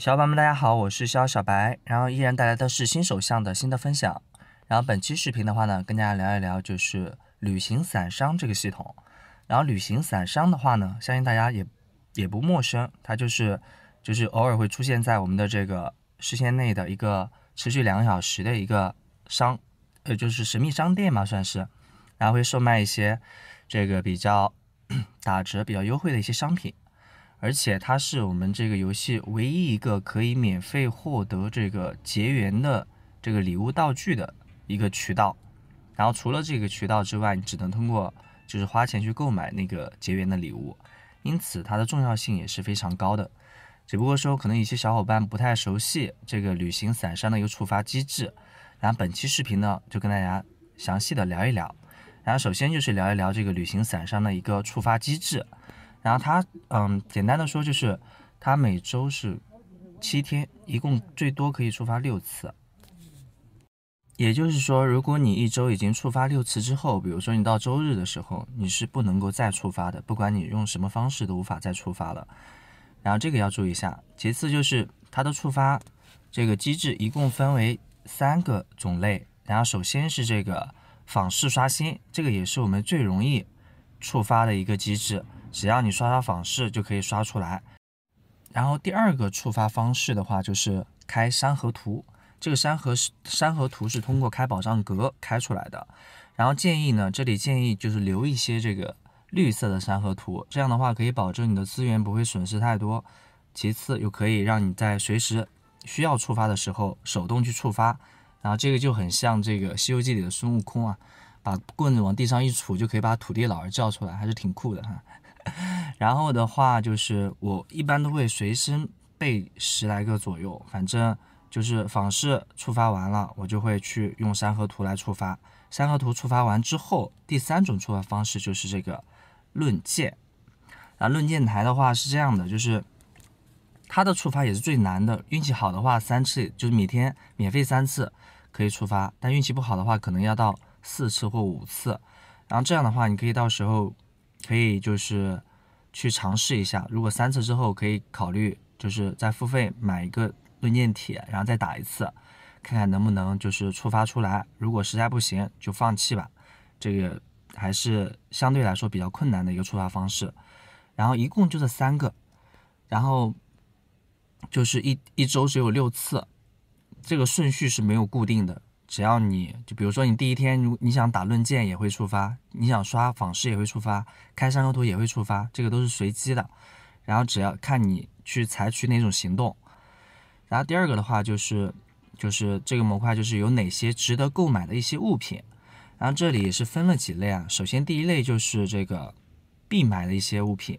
小伙伴们，大家好，我是肖小白，然后依然带来的是新手向的新的分享。然后本期视频的话呢，跟大家聊一聊就是旅行散商这个系统。然后旅行散商的话呢，相信大家也也不陌生，它就是就是偶尔会出现在我们的这个视线内的一个持续两个小时的一个商，呃，就是神秘商店嘛，算是，然后会售卖一些这个比较 打折、比较优惠的一些商品。而且它是我们这个游戏唯一一个可以免费获得这个结缘的这个礼物道具的一个渠道。然后除了这个渠道之外，你只能通过就是花钱去购买那个结缘的礼物，因此它的重要性也是非常高的。只不过说，可能有些小伙伴不太熟悉这个旅行散商的一个触发机制。然后本期视频呢，就跟大家详细的聊一聊。然后首先就是聊一聊这个旅行散商的一个触发机制。然后它，嗯，简单的说就是，它每周是七天，一共最多可以触发六次。也就是说，如果你一周已经触发六次之后，比如说你到周日的时候，你是不能够再触发的，不管你用什么方式都无法再触发了。然后这个要注意一下。其次就是它的触发这个机制一共分为三个种类。然后首先是这个仿式刷新，这个也是我们最容易触发的一个机制。只要你刷刷仿式就可以刷出来，然后第二个触发方式的话就是开山河图，这个山河山河图是通过开宝藏格开出来的，然后建议呢，这里建议就是留一些这个绿色的山河图，这样的话可以保证你的资源不会损失太多，其次又可以让你在随时需要触发的时候手动去触发，然后这个就很像这个《西游记》里的孙悟空啊，把棍子往地上一杵就可以把土地老儿叫出来，还是挺酷的哈。然后的话，就是我一般都会随身备十来个左右，反正就是访视触发完了，我就会去用山河图来触发。山河图触发完之后，第三种触发方式就是这个论剑。啊，论剑台的话是这样的，就是它的触发也是最难的，运气好的话三次，就是每天免费三次可以触发，但运气不好的话可能要到四次或五次。然后这样的话，你可以到时候可以就是。去尝试一下，如果三次之后可以考虑，就是再付费买一个论剑帖，然后再打一次，看看能不能就是触发出来。如果实在不行，就放弃吧。这个还是相对来说比较困难的一个触发方式。然后一共就这三个，然后就是一一周只有六次，这个顺序是没有固定的。只要你就比如说你第一天，如你想打论剑也会触发，你想刷仿石也会触发，开山河图也会触发，这个都是随机的。然后只要看你去采取哪种行动。然后第二个的话就是，就是这个模块就是有哪些值得购买的一些物品。然后这里是分了几类啊，首先第一类就是这个必买的一些物品。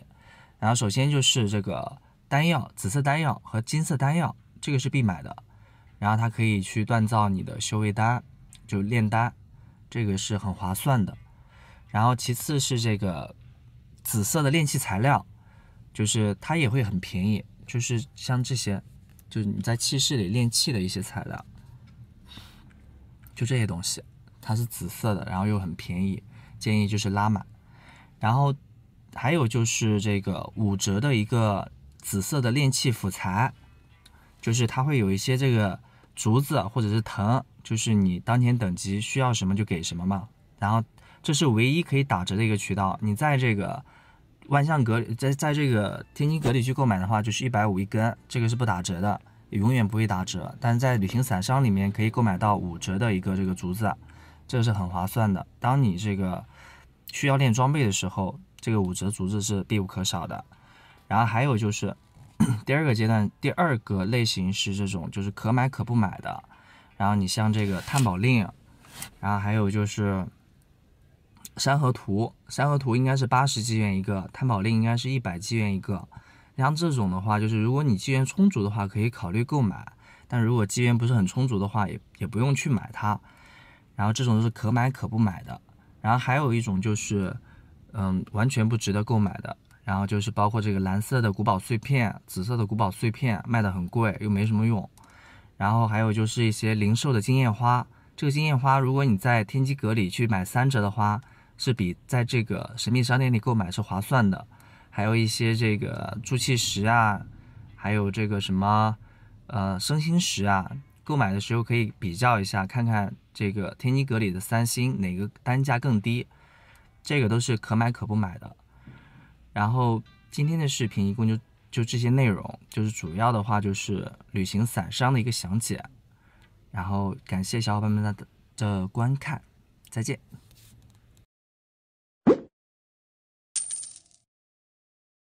然后首先就是这个丹药，紫色丹药和金色丹药，这个是必买的。然后它可以去锻造你的修为丹，就炼丹，这个是很划算的。然后其次是这个紫色的炼器材料，就是它也会很便宜，就是像这些，就是你在器室里炼器的一些材料，就这些东西，它是紫色的，然后又很便宜，建议就是拉满。然后还有就是这个五折的一个紫色的炼器辅材，就是它会有一些这个。竹子或者是藤，就是你当前等级需要什么就给什么嘛。然后这是唯一可以打折的一个渠道。你在这个万象阁在在这个天津阁里去购买的话，就是一百五一根，这个是不打折的，永远不会打折。但是在旅行散商里面可以购买到五折的一个这个竹子，这个是很划算的。当你这个需要练装备的时候，这个五折竹子是必不可少的。然后还有就是。第二个阶段，第二个类型是这种，就是可买可不买的。然后你像这个探宝令，然后还有就是山河图。山河图应该是八十纪元一个，探宝令应该是一百纪元一个。像这种的话，就是如果你纪元充足的话，可以考虑购买；但如果纪元不是很充足的话，也也不用去买它。然后这种是可买可不买的。然后还有一种就是，嗯，完全不值得购买的。然后就是包括这个蓝色的古堡碎片、紫色的古堡碎片卖的很贵又没什么用，然后还有就是一些零售的经验花，这个经验花如果你在天机阁里去买三折的花，是比在这个神秘商店里购买是划算的，还有一些这个助气石啊，还有这个什么呃升星石啊，购买的时候可以比较一下，看看这个天机阁里的三星哪个单价更低，这个都是可买可不买的。然后今天的视频一共就就这些内容，就是主要的话就是旅行散商的一个详解。然后感谢小伙伴们的的观看，再见。